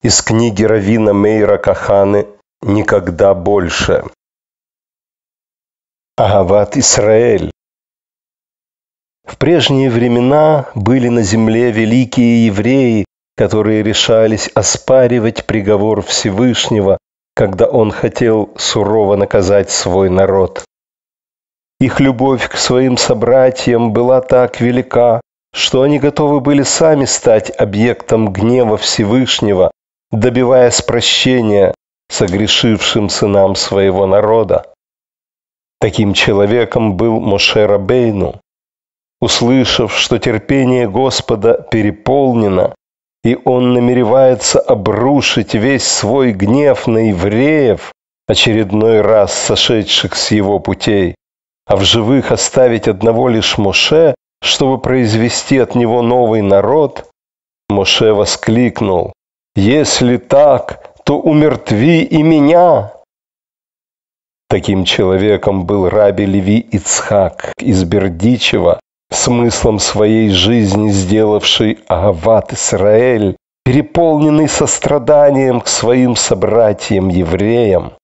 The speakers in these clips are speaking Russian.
из книги Равина Мейра Каханы «Никогда больше». Агават Исраэль. В прежние времена были на земле великие евреи, которые решались оспаривать приговор Всевышнего, когда он хотел сурово наказать свой народ. Их любовь к своим собратьям была так велика, что они готовы были сами стать объектом гнева Всевышнего, добиваясь прощения согрешившим сынам своего народа. Таким человеком был Мошера Рабейну. Услышав, что терпение Господа переполнено, и он намеревается обрушить весь свой гнев на евреев, очередной раз сошедших с его путей, а в живых оставить одного лишь Моше, чтобы произвести от него новый народ, Моше воскликнул если так, то умертви и меня. Таким человеком был раби Леви Ицхак из Бердичева, смыслом своей жизни сделавший Агават Исраэль, переполненный состраданием к своим собратьям-евреям.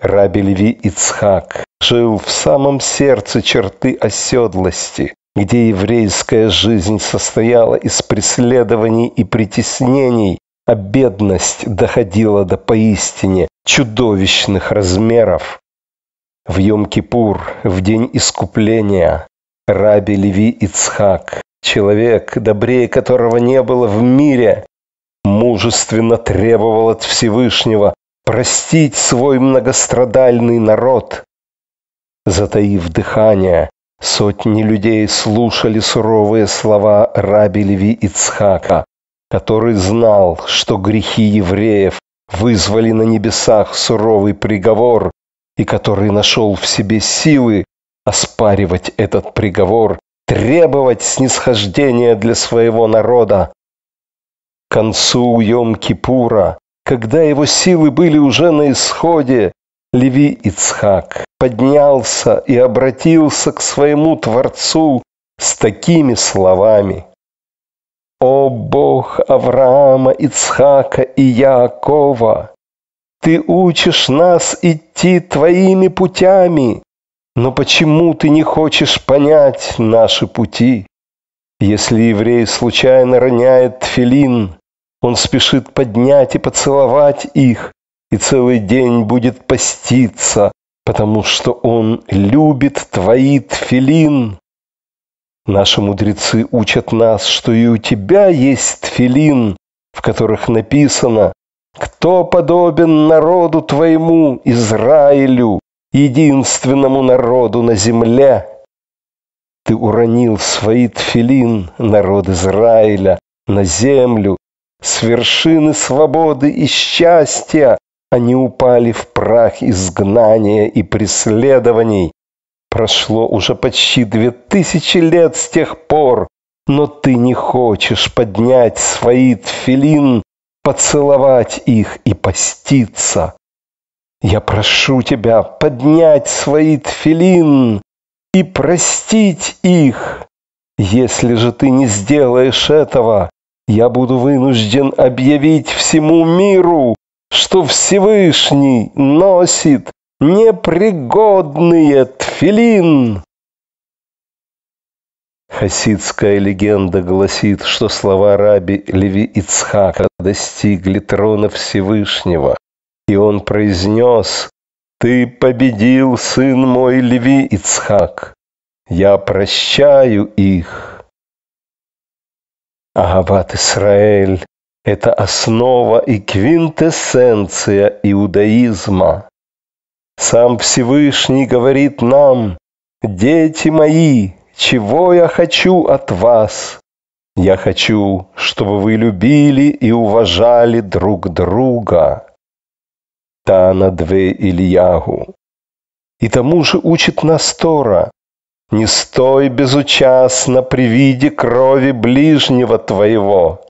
Раби Леви Ицхак жил в самом сердце черты оседлости, где еврейская жизнь состояла из преследований и притеснений, а бедность доходила до поистине чудовищных размеров. В Йом-Кипур, в день искупления, Раби Леви Ицхак, человек, добрее которого не было в мире, мужественно требовал от Всевышнего простить свой многострадальный народ. Затаив дыхание, сотни людей слушали суровые слова раби Леви Ицхака, который знал, что грехи евреев вызвали на небесах суровый приговор, и который нашел в себе силы оспаривать этот приговор, требовать снисхождения для своего народа. К концу Йом-Кипура, когда его силы были уже на исходе, Леви Ицхак поднялся и обратился к своему Творцу с такими словами – о Бог Авраама, Ицхака и Яакова! Ты учишь нас идти твоими путями, но почему ты не хочешь понять наши пути? Если еврей случайно роняет филин, он спешит поднять и поцеловать их, и целый день будет поститься, потому что он любит твои тфилин. Наши мудрецы учат нас, что и у тебя есть тфилин, в которых написано «Кто подобен народу твоему, Израилю, единственному народу на земле?» Ты уронил свои тфилин, народ Израиля, на землю, с вершины свободы и счастья, они упали в прах изгнания и преследований. Прошло уже почти две тысячи лет с тех пор, но ты не хочешь поднять свои тфилин, поцеловать их и поститься. Я прошу тебя поднять свои тфилин и простить их. Если же ты не сделаешь этого, я буду вынужден объявить всему миру, что Всевышний носит непригодные тфилин. Хасидская легенда гласит, что слова раби Леви Ицхака достигли трона Всевышнего, и он произнес «Ты победил, сын мой Леви Ицхак, я прощаю их». Агават Исраэль – это основа и квинтэссенция иудаизма – сам Всевышний говорит нам, «Дети мои, чего я хочу от вас? Я хочу, чтобы вы любили и уважали друг друга». Танадве Ильягу. И тому же учит настора: «Не стой безучастно при виде крови ближнего твоего».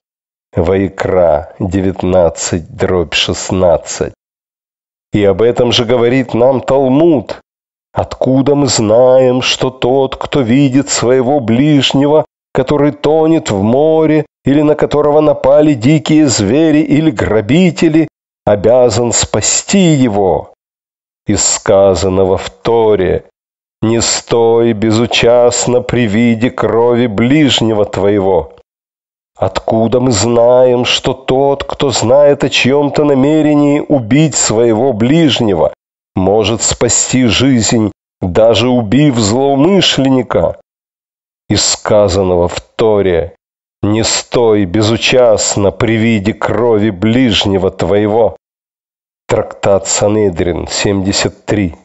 Ваикра 19, дробь 16. И об этом же говорит нам Талмуд. Откуда мы знаем, что тот, кто видит своего ближнего, который тонет в море, или на которого напали дикие звери или грабители, обязан спасти его? Из сказанного в Торе «Не стой безучастно при виде крови ближнего твоего». Откуда мы знаем, что тот, кто знает о чьем-то намерении убить своего ближнего, может спасти жизнь, даже убив злоумышленника? Из сказанного в Торе «Не стой безучастно при виде крови ближнего твоего». Трактат Санедрин, 73.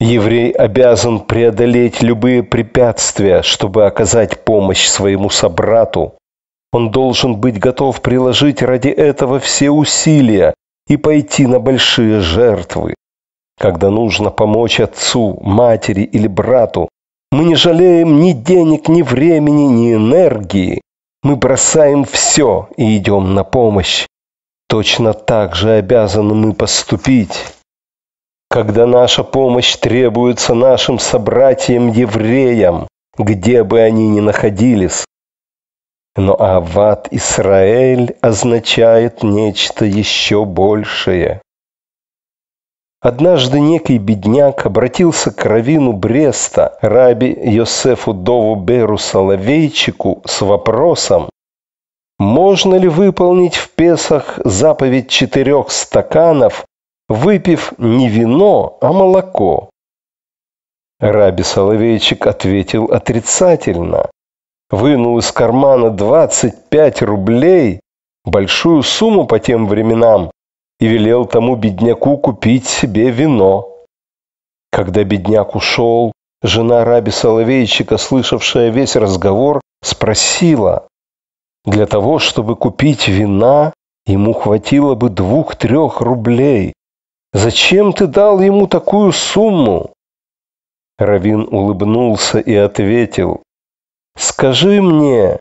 Еврей обязан преодолеть любые препятствия, чтобы оказать помощь своему собрату. Он должен быть готов приложить ради этого все усилия и пойти на большие жертвы. Когда нужно помочь отцу, матери или брату, мы не жалеем ни денег, ни времени, ни энергии. Мы бросаем все и идем на помощь. Точно так же обязаны мы поступить когда наша помощь требуется нашим собратьям-евреям, где бы они ни находились. Но Ават Исраэль означает нечто еще большее. Однажды некий бедняк обратился к равину Бреста, раби Йосефу Дову Беру Соловейчику, с вопросом, можно ли выполнить в Песах заповедь четырех стаканов выпив не вино, а молоко. Раби Соловейчик ответил отрицательно. Вынул из кармана 25 рублей, большую сумму по тем временам, и велел тому бедняку купить себе вино. Когда бедняк ушел, жена раби Соловейчика, слышавшая весь разговор, спросила, «Для того, чтобы купить вина, ему хватило бы двух-трех рублей, Зачем ты дал ему такую сумму? Равин улыбнулся и ответил. Скажи мне,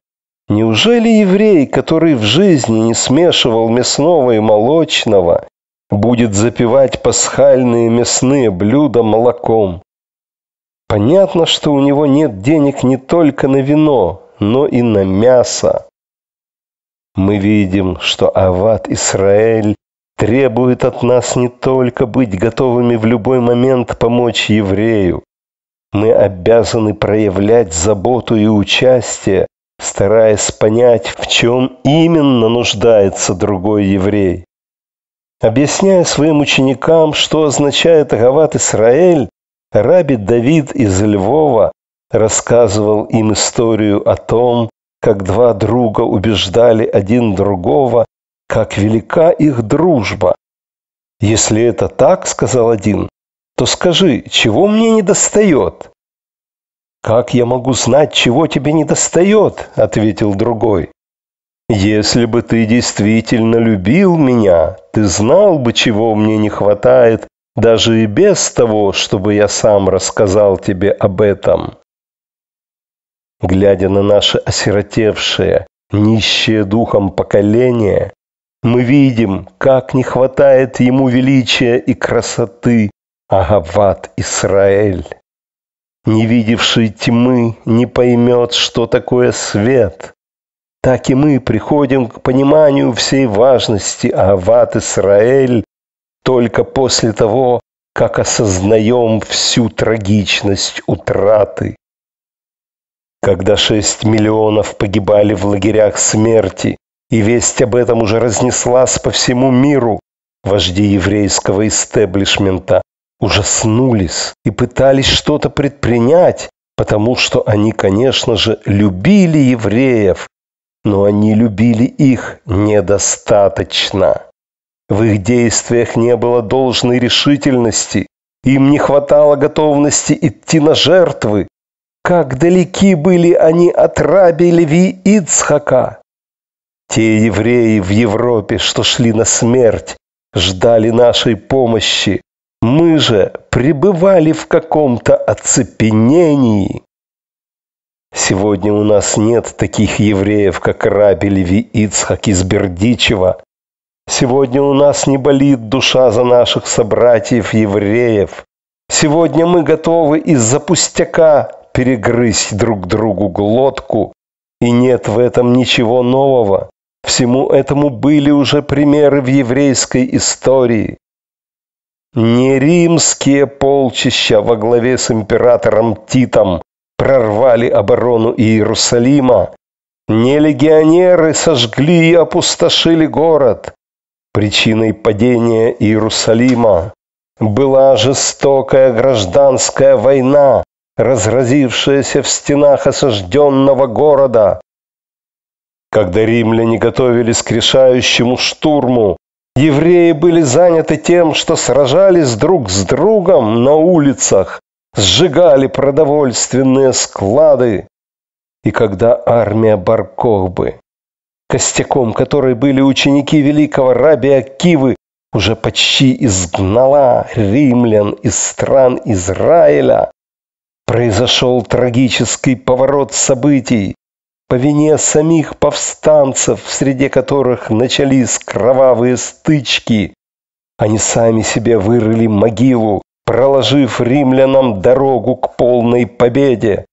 неужели еврей, который в жизни не смешивал мясного и молочного, будет запивать пасхальные мясные блюда молоком? Понятно, что у него нет денег не только на вино, но и на мясо. Мы видим, что Ават Исраэль требует от нас не только быть готовыми в любой момент помочь еврею. Мы обязаны проявлять заботу и участие, стараясь понять, в чем именно нуждается другой еврей. Объясняя своим ученикам, что означает Агават Исраэль, Раби Давид из Львова рассказывал им историю о том, как два друга убеждали один другого как велика их дружба. Если это так, сказал один, то скажи, чего мне не достает? Как я могу знать, чего тебе не достает? ответил другой. Если бы ты действительно любил меня, ты знал бы, чего мне не хватает, даже и без того, чтобы я сам рассказал тебе об этом. Глядя на наше осиротевшее, нищее духом поколение, мы видим, как не хватает ему величия и красоты, Агават Исраэль. Не видевший тьмы не поймет, что такое свет. Так и мы приходим к пониманию всей важности Агават Исраэль только после того, как осознаем всю трагичность утраты. Когда шесть миллионов погибали в лагерях смерти, и весть об этом уже разнеслась по всему миру. Вожди еврейского истеблишмента ужаснулись и пытались что-то предпринять, потому что они, конечно же, любили евреев, но они любили их недостаточно. В их действиях не было должной решительности, им не хватало готовности идти на жертвы. Как далеки были они от раби Леви Ицхака! Те евреи в Европе, что шли на смерть, ждали нашей помощи. Мы же пребывали в каком-то оцепенении. Сегодня у нас нет таких евреев, как Рабелев и Ицхак из Бердичева. Сегодня у нас не болит душа за наших собратьев-евреев. Сегодня мы готовы из-за пустяка перегрызть друг другу глотку, и нет в этом ничего нового. Всему этому были уже примеры в еврейской истории. Не римские полчища во главе с императором Титом прорвали оборону Иерусалима, не легионеры сожгли и опустошили город. Причиной падения Иерусалима была жестокая гражданская война, разразившаяся в стенах осажденного города, когда римляне готовились к решающему штурму, евреи были заняты тем, что сражались друг с другом на улицах, сжигали продовольственные склады. И когда армия Баркохбы, костяком которой были ученики великого раби Акивы, уже почти изгнала римлян из стран Израиля, произошел трагический поворот событий по вине самих повстанцев, среди которых начались кровавые стычки. Они сами себе вырыли могилу, проложив римлянам дорогу к полной победе.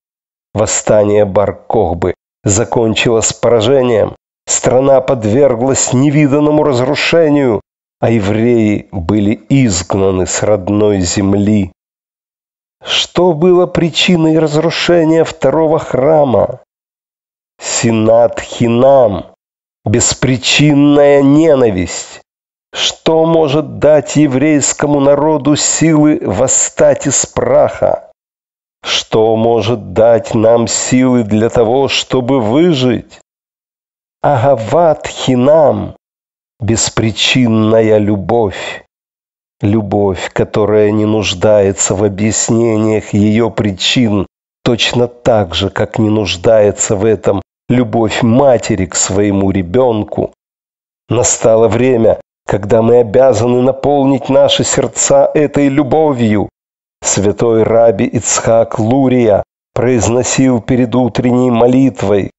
Восстание Баркохбы закончилось поражением. Страна подверглась невиданному разрушению, а евреи были изгнаны с родной земли. Что было причиной разрушения второго храма? Синатхинам, беспричинная ненависть. Что может дать еврейскому народу силы восстать из праха? Что может дать нам силы для того, чтобы выжить? Агават хинам – беспричинная любовь. Любовь, которая не нуждается в объяснениях ее причин, точно так же, как не нуждается в этом любовь матери к своему ребенку. Настало время, когда мы обязаны наполнить наши сердца этой любовью. Святой Раби Ицхак Лурия произносил перед утренней молитвой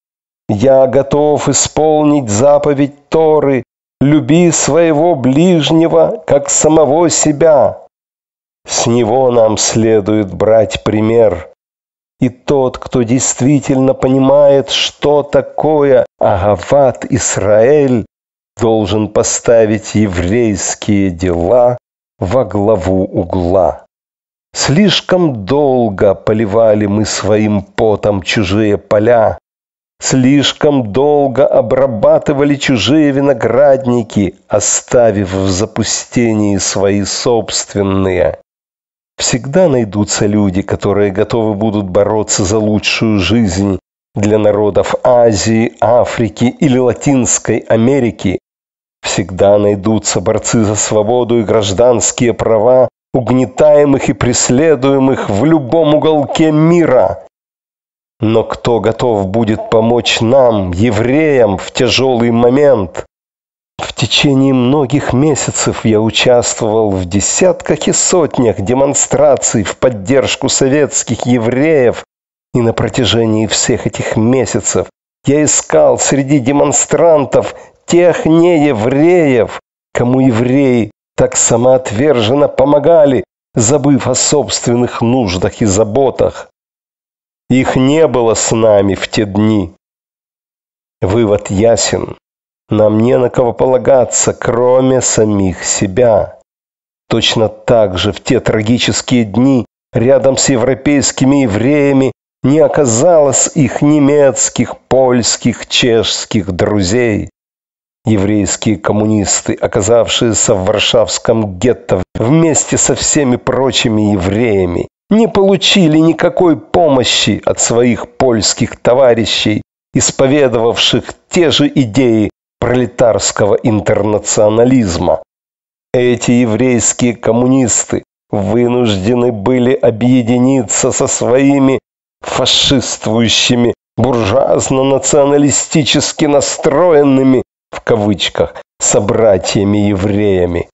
«Я готов исполнить заповедь Торы, люби своего ближнего, как самого себя». С него нам следует брать пример – и тот, кто действительно понимает, что такое Агават Исраэль, должен поставить еврейские дела во главу угла. Слишком долго поливали мы своим потом чужие поля, слишком долго обрабатывали чужие виноградники, оставив в запустении свои собственные. Всегда найдутся люди, которые готовы будут бороться за лучшую жизнь для народов Азии, Африки или Латинской Америки. Всегда найдутся борцы за свободу и гражданские права угнетаемых и преследуемых в любом уголке мира. Но кто готов будет помочь нам, евреям, в тяжелый момент? В течение многих месяцев я участвовал в десятках и сотнях демонстраций в поддержку советских евреев, и на протяжении всех этих месяцев я искал среди демонстрантов тех неевреев, кому евреи так самоотверженно помогали, забыв о собственных нуждах и заботах. Их не было с нами в те дни. Вывод ясен. Нам не на кого полагаться, кроме самих себя. Точно так же в те трагические дни рядом с европейскими евреями не оказалось их немецких, польских, чешских друзей. Еврейские коммунисты, оказавшиеся в Варшавском гетто вместе со всеми прочими евреями, не получили никакой помощи от своих польских товарищей, исповедовавших те же идеи, пролетарского интернационализма. Эти еврейские коммунисты вынуждены были объединиться со своими фашиствующими, буржуазно-националистически настроенными, в кавычках, собратьями-евреями.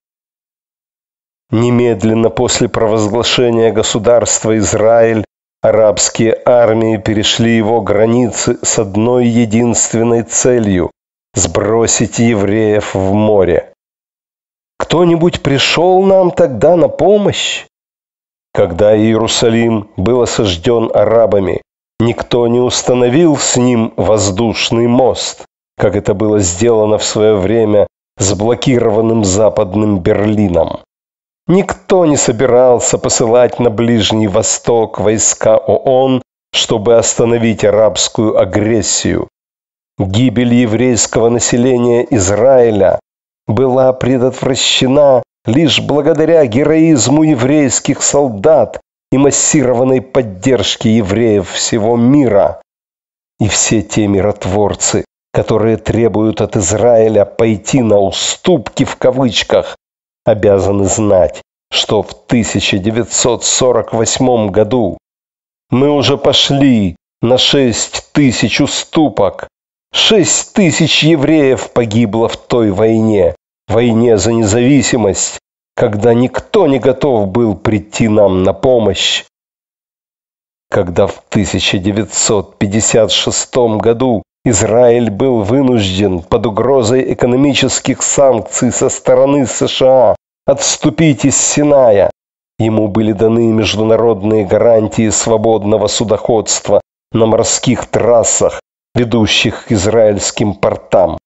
Немедленно после провозглашения государства Израиль арабские армии перешли его границы с одной единственной целью Сбросить евреев в море. Кто-нибудь пришел нам тогда на помощь? Когда Иерусалим был осажден арабами, никто не установил с ним воздушный мост, как это было сделано в свое время с блокированным западным Берлином. Никто не собирался посылать на Ближний Восток войска ООН, чтобы остановить арабскую агрессию. Гибель еврейского населения Израиля была предотвращена лишь благодаря героизму еврейских солдат и массированной поддержке евреев всего мира. И все те миротворцы, которые требуют от Израиля пойти на уступки в кавычках, обязаны знать, что в 1948 году мы уже пошли на 6 тысяч уступок Шесть тысяч евреев погибло в той войне, войне за независимость, когда никто не готов был прийти нам на помощь. Когда в 1956 году Израиль был вынужден под угрозой экономических санкций со стороны США отступить из Синая, ему были даны международные гарантии свободного судоходства на морских трассах, ведущих к израильским портам.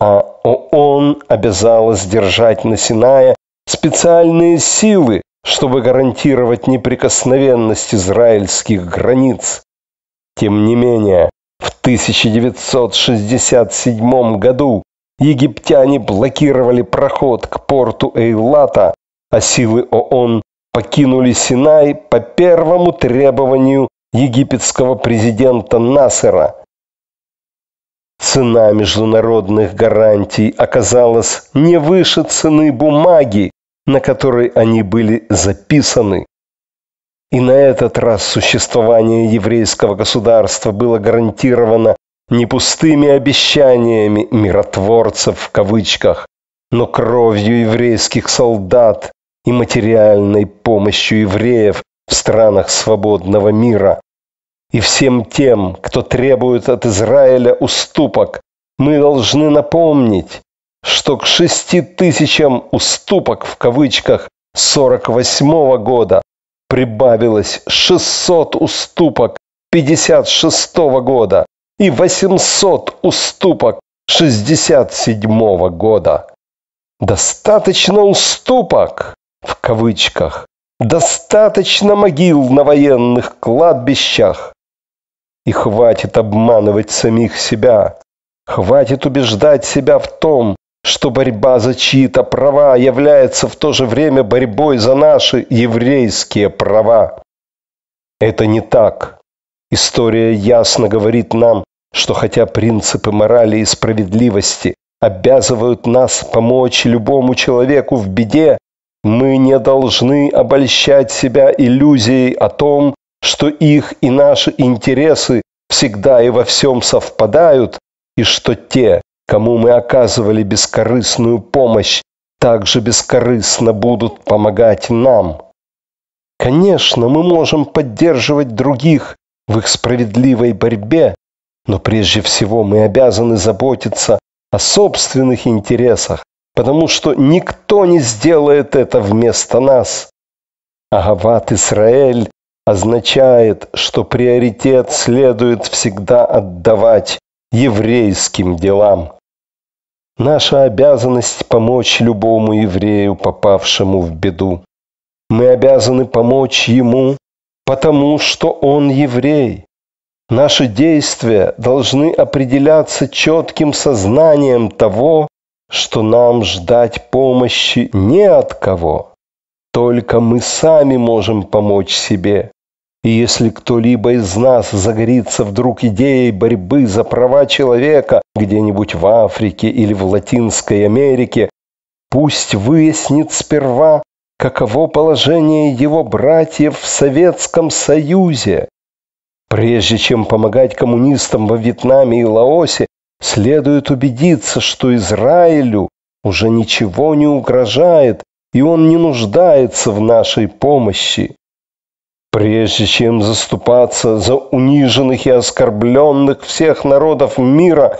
А ООН обязалась держать на Синае специальные силы, чтобы гарантировать неприкосновенность израильских границ. Тем не менее, в 1967 году египтяне блокировали проход к порту Эйлата, а силы ООН покинули Синай по первому требованию египетского президента Насера. Цена международных гарантий оказалась не выше цены бумаги, на которой они были записаны. И на этот раз существование еврейского государства было гарантировано не пустыми обещаниями миротворцев в кавычках, но кровью еврейских солдат и материальной помощью евреев в странах свободного мира, и всем тем, кто требует от Израиля уступок, мы должны напомнить, что к шести тысячам уступок в кавычках 48 -го года прибавилось 600 уступок 56 -го года и 800 уступок 67 -го года. Достаточно уступок в кавычках, достаточно могил на военных кладбищах, и хватит обманывать самих себя. Хватит убеждать себя в том, что борьба за чьи-то права является в то же время борьбой за наши еврейские права. Это не так. История ясно говорит нам, что хотя принципы морали и справедливости обязывают нас помочь любому человеку в беде, мы не должны обольщать себя иллюзией о том, что их и наши интересы всегда и во всем совпадают, и что те, кому мы оказывали бескорыстную помощь, также бескорыстно будут помогать нам. Конечно, мы можем поддерживать других в их справедливой борьбе, но прежде всего мы обязаны заботиться о собственных интересах, потому что никто не сделает это вместо нас. Агават Исраэль означает, что приоритет следует всегда отдавать еврейским делам. Наша обязанность помочь любому еврею, попавшему в беду. Мы обязаны помочь ему, потому что он еврей. Наши действия должны определяться четким сознанием того, что нам ждать помощи не от кого. Только мы сами можем помочь себе. И если кто-либо из нас загорится вдруг идеей борьбы за права человека где-нибудь в Африке или в Латинской Америке, пусть выяснит сперва, каково положение его братьев в Советском Союзе. Прежде чем помогать коммунистам во Вьетнаме и Лаосе, следует убедиться, что Израилю уже ничего не угрожает, и он не нуждается в нашей помощи. Прежде чем заступаться за униженных и оскорбленных всех народов мира,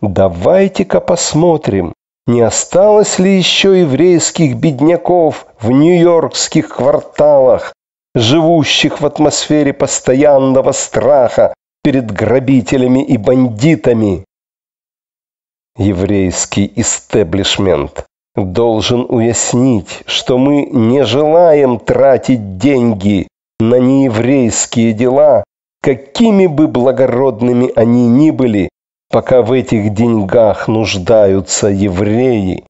давайте-ка посмотрим, не осталось ли еще еврейских бедняков в нью-йоркских кварталах, живущих в атмосфере постоянного страха перед грабителями и бандитами? Еврейский истеблишмент должен уяснить, что мы не желаем тратить деньги на нееврейские дела, какими бы благородными они ни были, пока в этих деньгах нуждаются евреи.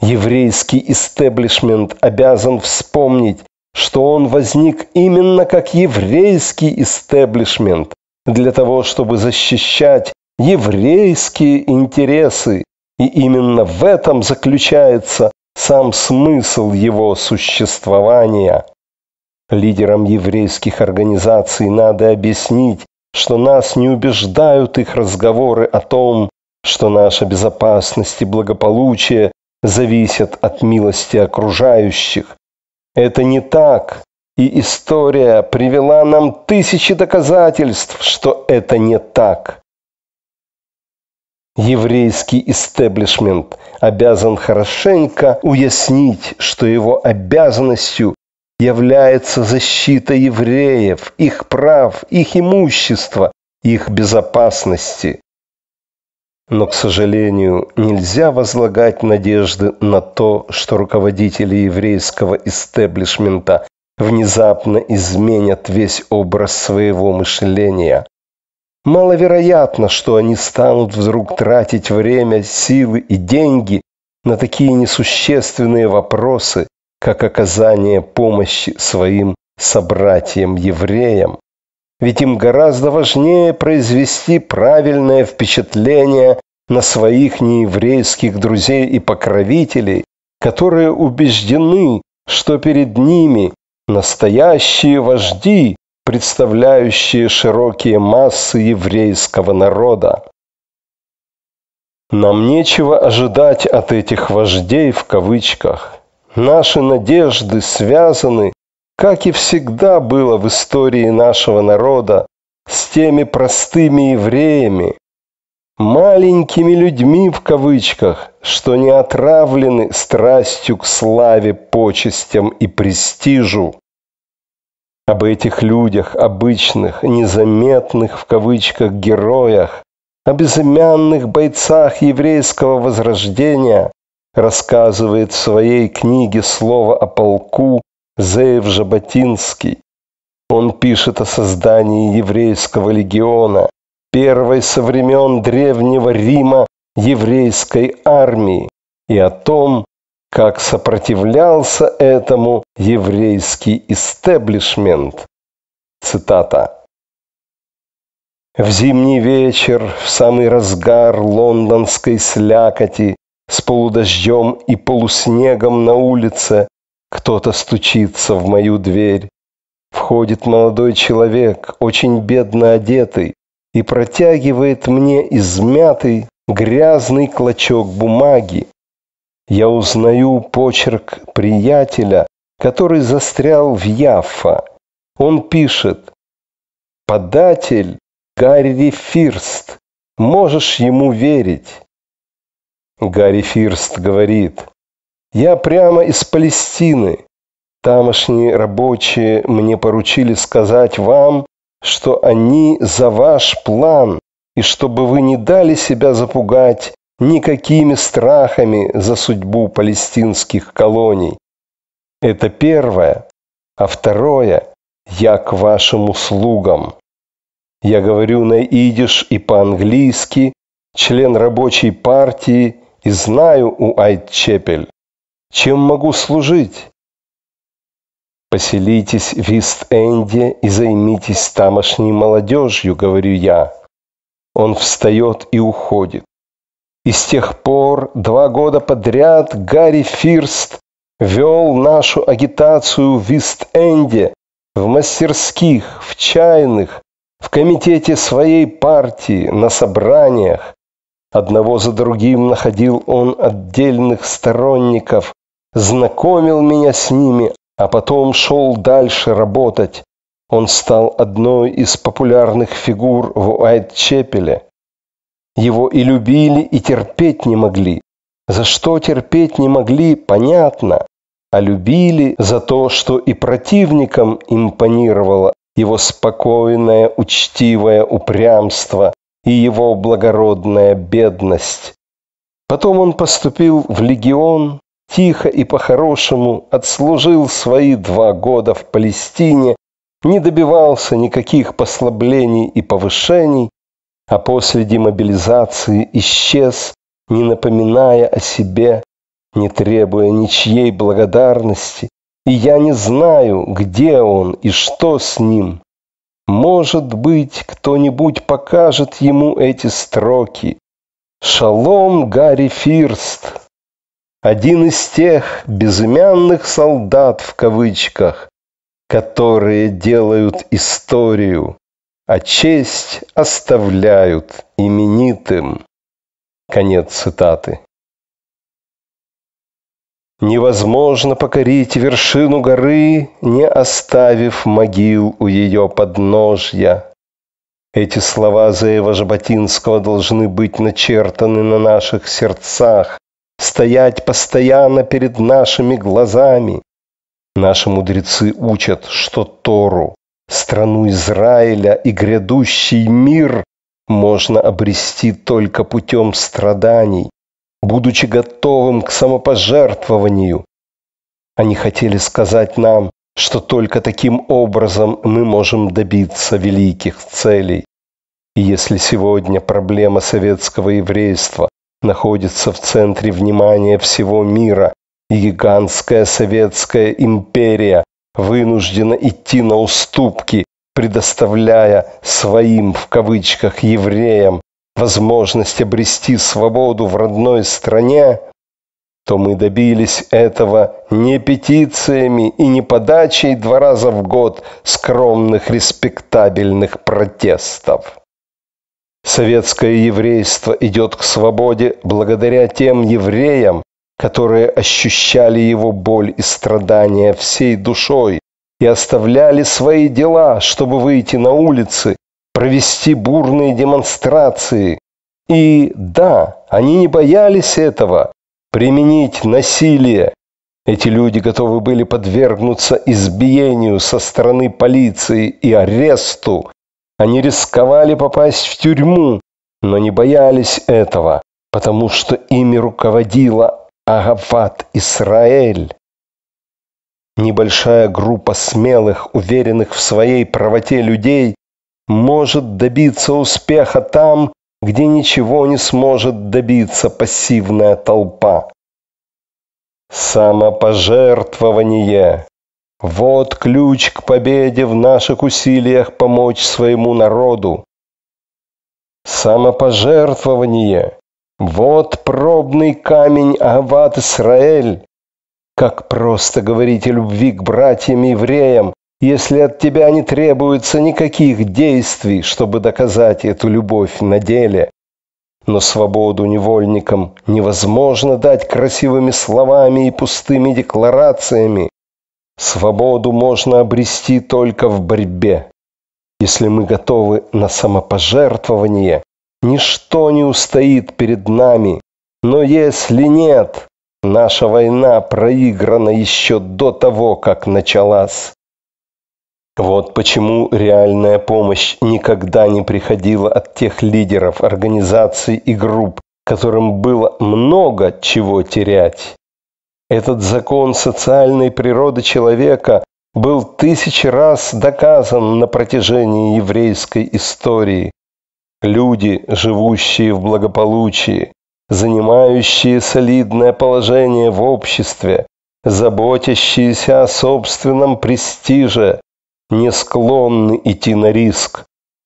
Еврейский истеблишмент обязан вспомнить, что он возник именно как еврейский истеблишмент для того, чтобы защищать еврейские интересы. И именно в этом заключается сам смысл его существования. Лидерам еврейских организаций надо объяснить, что нас не убеждают их разговоры о том, что наша безопасность и благополучие зависят от милости окружающих. Это не так, и история привела нам тысячи доказательств, что это не так. Еврейский истеблишмент обязан хорошенько уяснить, что его обязанностью является защита евреев, их прав, их имущества, их безопасности. Но, к сожалению, нельзя возлагать надежды на то, что руководители еврейского истеблишмента внезапно изменят весь образ своего мышления. Маловероятно, что они станут вдруг тратить время, силы и деньги на такие несущественные вопросы, как оказание помощи своим собратьям-евреям. Ведь им гораздо важнее произвести правильное впечатление на своих нееврейских друзей и покровителей, которые убеждены, что перед ними настоящие вожди, представляющие широкие массы еврейского народа. Нам нечего ожидать от этих вождей в кавычках, Наши надежды связаны, как и всегда было в истории нашего народа, с теми простыми евреями, маленькими людьми в кавычках, что не отравлены страстью к славе, почестям и престижу. Об этих людях, обычных, незаметных в кавычках героях, о безымянных бойцах еврейского возрождения рассказывает в своей книге «Слово о полку» Зеев Жаботинский. Он пишет о создании еврейского легиона, первой со времен Древнего Рима еврейской армии, и о том, как сопротивлялся этому еврейский истеблишмент. Цитата. В зимний вечер, в самый разгар лондонской слякоти, с полудождем и полуснегом на улице. Кто-то стучится в мою дверь. Входит молодой человек, очень бедно одетый, и протягивает мне измятый, грязный клочок бумаги. Я узнаю почерк приятеля, который застрял в Яффа. Он пишет «Податель Гарри Фирст, можешь ему верить». Гарри Фирст говорит, «Я прямо из Палестины. Тамошние рабочие мне поручили сказать вам, что они за ваш план, и чтобы вы не дали себя запугать никакими страхами за судьбу палестинских колоний. Это первое. А второе – я к вашим услугам. Я говорю на идиш и по-английски, член рабочей партии – и знаю у Айтчепель, чем могу служить. Поселитесь в Ист-Энде и займитесь тамошней молодежью, говорю я. Он встает и уходит. И с тех пор два года подряд Гарри Фирст вел нашу агитацию в Ист-Энде, в мастерских, в чайных, в комитете своей партии, на собраниях. Одного за другим находил он отдельных сторонников, знакомил меня с ними, а потом шел дальше работать. Он стал одной из популярных фигур в Уайтчепеле. Его и любили, и терпеть не могли. За что терпеть не могли, понятно, а любили за то, что и противникам импонировало его спокойное, учтивое упрямство, и его благородная бедность. Потом он поступил в легион, тихо и по-хорошему отслужил свои два года в Палестине, не добивался никаких послаблений и повышений, а после демобилизации исчез, не напоминая о себе, не требуя ничьей благодарности, и я не знаю, где он и что с ним. Может быть, кто-нибудь покажет ему эти строки. Шалом, Гарри Фирст! Один из тех безымянных солдат в кавычках, которые делают историю, а честь оставляют именитым. Конец цитаты. Невозможно покорить вершину горы, не оставив могил у ее подножья. Эти слова Заева Жаботинского должны быть начертаны на наших сердцах, стоять постоянно перед нашими глазами. Наши мудрецы учат, что Тору, страну Израиля и грядущий мир можно обрести только путем страданий, будучи готовым к самопожертвованию. Они хотели сказать нам, что только таким образом мы можем добиться великих целей. И если сегодня проблема советского еврейства находится в центре внимания всего мира, и гигантская советская империя вынуждена идти на уступки, предоставляя своим в кавычках евреям возможность обрести свободу в родной стране, то мы добились этого не петициями и не подачей два раза в год скромных респектабельных протестов. Советское еврейство идет к свободе благодаря тем евреям, которые ощущали его боль и страдания всей душой и оставляли свои дела, чтобы выйти на улицы провести бурные демонстрации. И да, они не боялись этого, применить насилие. Эти люди готовы были подвергнуться избиению со стороны полиции и аресту. Они рисковали попасть в тюрьму, но не боялись этого, потому что ими руководила Агават Исраэль. Небольшая группа смелых, уверенных в своей правоте людей может добиться успеха там, где ничего не сможет добиться пассивная толпа. Самопожертвование. Вот ключ к победе в наших усилиях помочь своему народу. Самопожертвование. Вот пробный камень Агават Исраэль. Как просто говорить о любви к братьям-евреям, если от тебя не требуется никаких действий, чтобы доказать эту любовь на деле, но свободу невольникам невозможно дать красивыми словами и пустыми декларациями. Свободу можно обрести только в борьбе. Если мы готовы на самопожертвование, ничто не устоит перед нами. Но если нет, наша война проиграна еще до того, как началась. Вот почему реальная помощь никогда не приходила от тех лидеров, организаций и групп, которым было много чего терять. Этот закон социальной природы человека был тысячи раз доказан на протяжении еврейской истории. Люди, живущие в благополучии, занимающие солидное положение в обществе, заботящиеся о собственном престиже, не склонны идти на риск.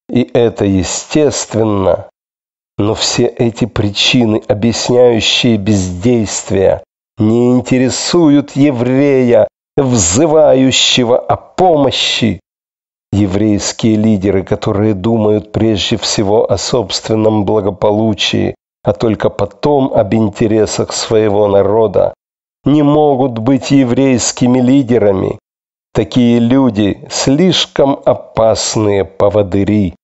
И это естественно. Но все эти причины, объясняющие бездействие, не интересуют еврея, взывающего о помощи. Еврейские лидеры, которые думают прежде всего о собственном благополучии, а только потом об интересах своего народа, не могут быть еврейскими лидерами, Такие люди слишком опасные поводыри.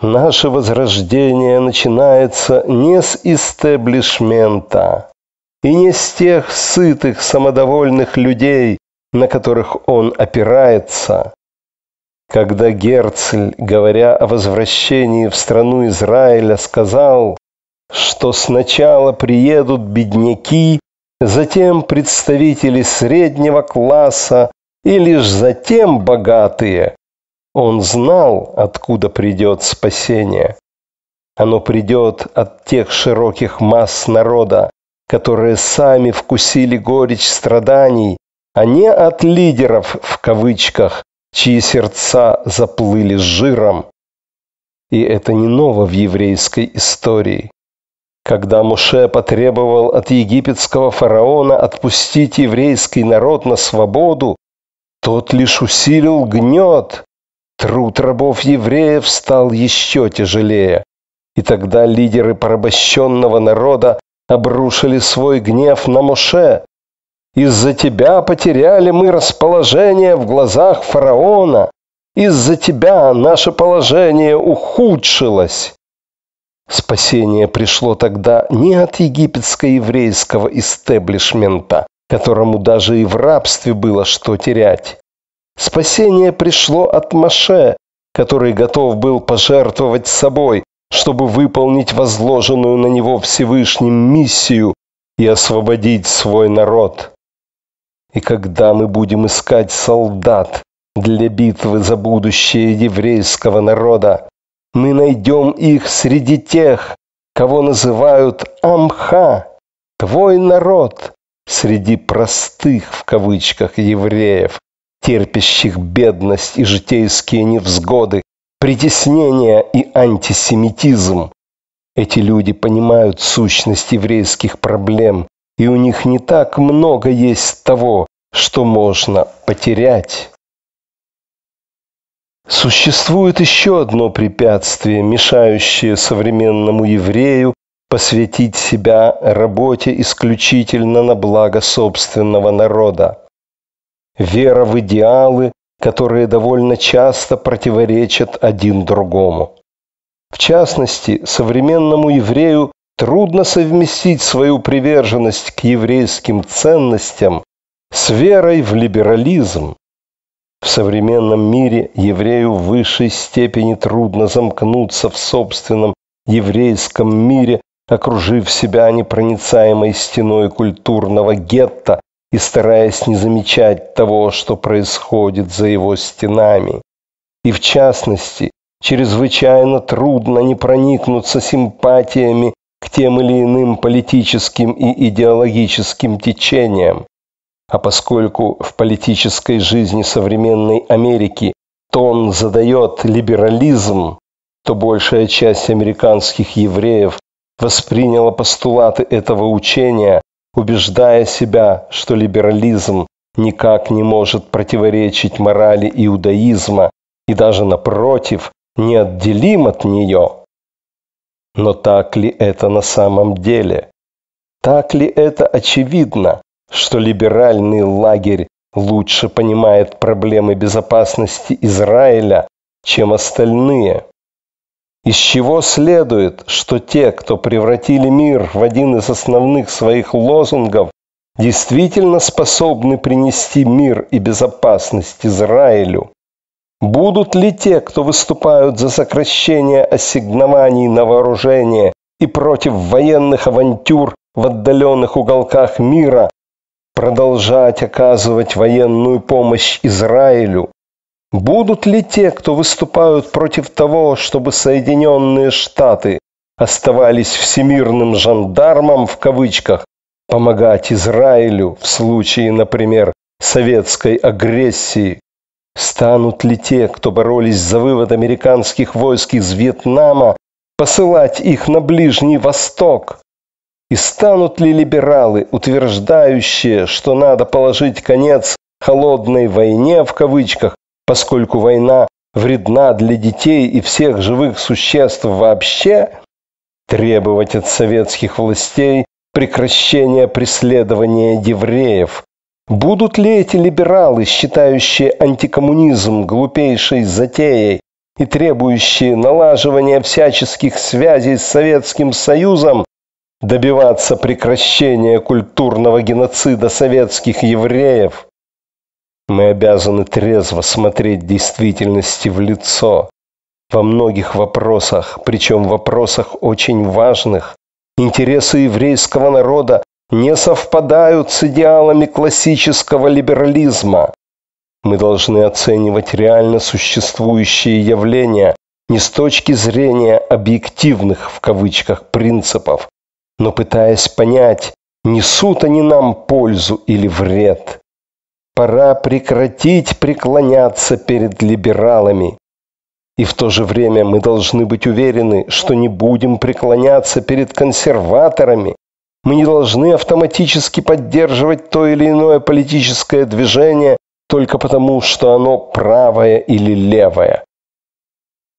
Наше возрождение начинается не с истеблишмента и не с тех сытых, самодовольных людей, на которых он опирается. Когда Герцль, говоря о возвращении в страну Израиля, сказал, что сначала приедут бедняки, затем представители среднего класса и лишь затем богатые. Он знал, откуда придет спасение. Оно придет от тех широких масс народа, которые сами вкусили горечь страданий, а не от лидеров в кавычках, чьи сердца заплыли жиром. И это не ново в еврейской истории. Когда Муше потребовал от египетского фараона отпустить еврейский народ на свободу, тот лишь усилил гнет. Труд рабов евреев стал еще тяжелее. И тогда лидеры порабощенного народа обрушили свой гнев на Моше. «Из-за тебя потеряли мы расположение в глазах фараона. Из-за тебя наше положение ухудшилось». Спасение пришло тогда не от египетско-еврейского истеблишмента, которому даже и в рабстве было что терять. Спасение пришло от Маше, который готов был пожертвовать собой, чтобы выполнить возложенную на него Всевышним миссию и освободить свой народ. И когда мы будем искать солдат для битвы за будущее еврейского народа, мы найдем их среди тех, кого называют Амха, твой народ, среди простых в кавычках евреев, терпящих бедность и житейские невзгоды, притеснения и антисемитизм. Эти люди понимают сущность еврейских проблем, и у них не так много есть того, что можно потерять. Существует еще одно препятствие, мешающее современному еврею посвятить себя работе исключительно на благо собственного народа. Вера в идеалы, которые довольно часто противоречат один другому. В частности, современному еврею трудно совместить свою приверженность к еврейским ценностям с верой в либерализм, в современном мире еврею в высшей степени трудно замкнуться в собственном еврейском мире, окружив себя непроницаемой стеной культурного гетто и стараясь не замечать того, что происходит за его стенами. И в частности, чрезвычайно трудно не проникнуться симпатиями к тем или иным политическим и идеологическим течениям. А поскольку в политической жизни современной Америки тон задает либерализм, то большая часть американских евреев восприняла постулаты этого учения, убеждая себя, что либерализм никак не может противоречить морали иудаизма и даже напротив, неотделим от нее. Но так ли это на самом деле? Так ли это очевидно? что либеральный лагерь лучше понимает проблемы безопасности Израиля, чем остальные. Из чего следует, что те, кто превратили мир в один из основных своих лозунгов, действительно способны принести мир и безопасность Израилю. Будут ли те, кто выступают за сокращение ассигнований на вооружение и против военных авантюр в отдаленных уголках мира, продолжать оказывать военную помощь Израилю? Будут ли те, кто выступают против того, чтобы Соединенные Штаты оставались всемирным жандармом в кавычках, помогать Израилю в случае, например, советской агрессии? Станут ли те, кто боролись за вывод американских войск из Вьетнама, посылать их на Ближний Восток? И станут ли либералы, утверждающие, что надо положить конец «холодной войне» в кавычках, поскольку война вредна для детей и всех живых существ вообще, требовать от советских властей прекращения преследования евреев. Будут ли эти либералы, считающие антикоммунизм глупейшей затеей и требующие налаживания всяческих связей с Советским Союзом, добиваться прекращения культурного геноцида советских евреев, мы обязаны трезво смотреть действительности в лицо во многих вопросах, причем в вопросах очень важных. Интересы еврейского народа не совпадают с идеалами классического либерализма. Мы должны оценивать реально существующие явления не с точки зрения объективных в кавычках принципов, но пытаясь понять, несут они нам пользу или вред. Пора прекратить преклоняться перед либералами. И в то же время мы должны быть уверены, что не будем преклоняться перед консерваторами. Мы не должны автоматически поддерживать то или иное политическое движение только потому, что оно правое или левое.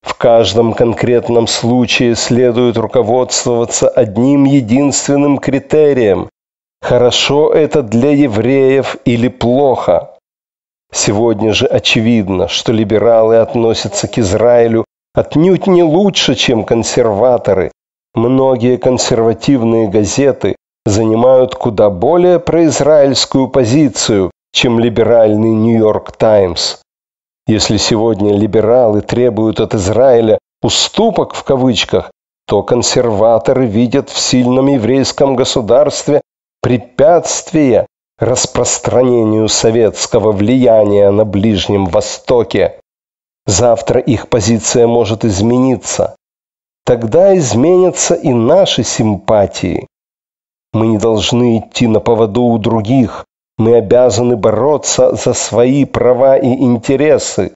В каждом конкретном случае следует руководствоваться одним единственным критерием – хорошо это для евреев или плохо. Сегодня же очевидно, что либералы относятся к Израилю отнюдь не лучше, чем консерваторы. Многие консервативные газеты занимают куда более произраильскую позицию, чем либеральный «Нью-Йорк Таймс». Если сегодня либералы требуют от Израиля «уступок» в кавычках, то консерваторы видят в сильном еврейском государстве препятствие распространению советского влияния на Ближнем Востоке. Завтра их позиция может измениться. Тогда изменятся и наши симпатии. Мы не должны идти на поводу у других, мы обязаны бороться за свои права и интересы.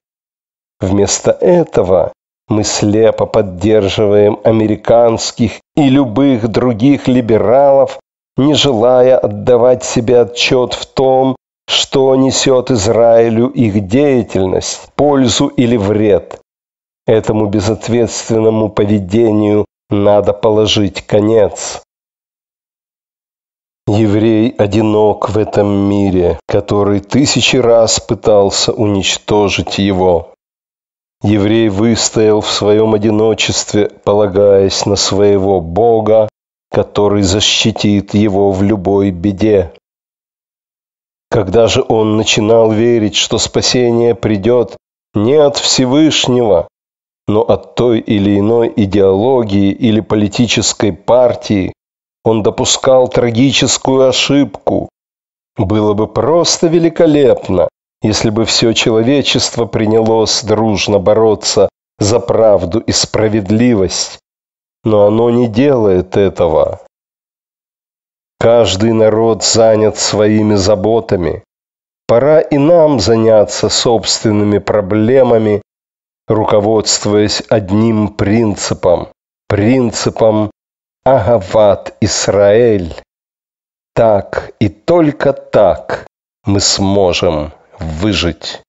Вместо этого мы слепо поддерживаем американских и любых других либералов, не желая отдавать себе отчет в том, что несет Израилю их деятельность, пользу или вред. Этому безответственному поведению надо положить конец. Еврей одинок в этом мире, который тысячи раз пытался уничтожить его. Еврей выстоял в своем одиночестве, полагаясь на своего Бога, который защитит его в любой беде. Когда же он начинал верить, что спасение придет не от Всевышнего, но от той или иной идеологии или политической партии, он допускал трагическую ошибку. Было бы просто великолепно, если бы все человечество принялось дружно бороться за правду и справедливость. Но оно не делает этого. Каждый народ занят своими заботами. Пора и нам заняться собственными проблемами, руководствуясь одним принципом, принципом Агават Исраэль. Так и только так мы сможем выжить.